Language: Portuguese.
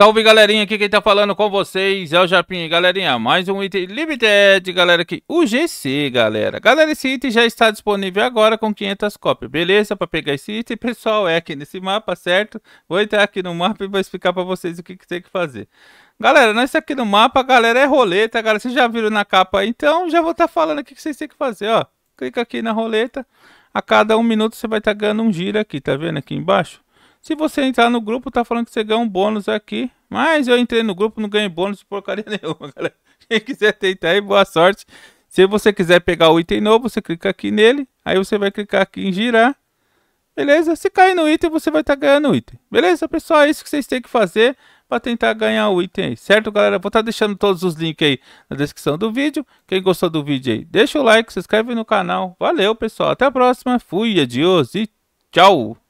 Salve galerinha, aqui quem tá falando com vocês é o Japim, galerinha, mais um item limited, galera, aqui, o GC, galera. Galera, esse item já está disponível agora com 500 cópias, beleza? Para pegar esse item, pessoal, é aqui nesse mapa, certo? Vou entrar aqui no mapa e vou explicar para vocês o que, que tem que fazer. Galera, nós é aqui no mapa, galera, é roleta, galera, vocês já viram na capa, então já vou estar tá falando o que vocês têm que fazer, ó. Clica aqui na roleta, a cada um minuto você vai estar tá ganhando um giro aqui, tá vendo aqui embaixo? Se você entrar no grupo, tá falando que você ganha um bônus aqui. Mas eu entrei no grupo, não ganhei bônus porcaria nenhuma, galera. Quem quiser tentar aí, boa sorte. Se você quiser pegar o item novo, você clica aqui nele. Aí você vai clicar aqui em girar. Beleza? Se cair no item, você vai estar tá ganhando o item. Beleza, pessoal? É isso que vocês têm que fazer para tentar ganhar o item aí. Certo, galera? Vou estar tá deixando todos os links aí na descrição do vídeo. Quem gostou do vídeo aí, deixa o like, se inscreve no canal. Valeu, pessoal. Até a próxima. Fui, adiós e tchau.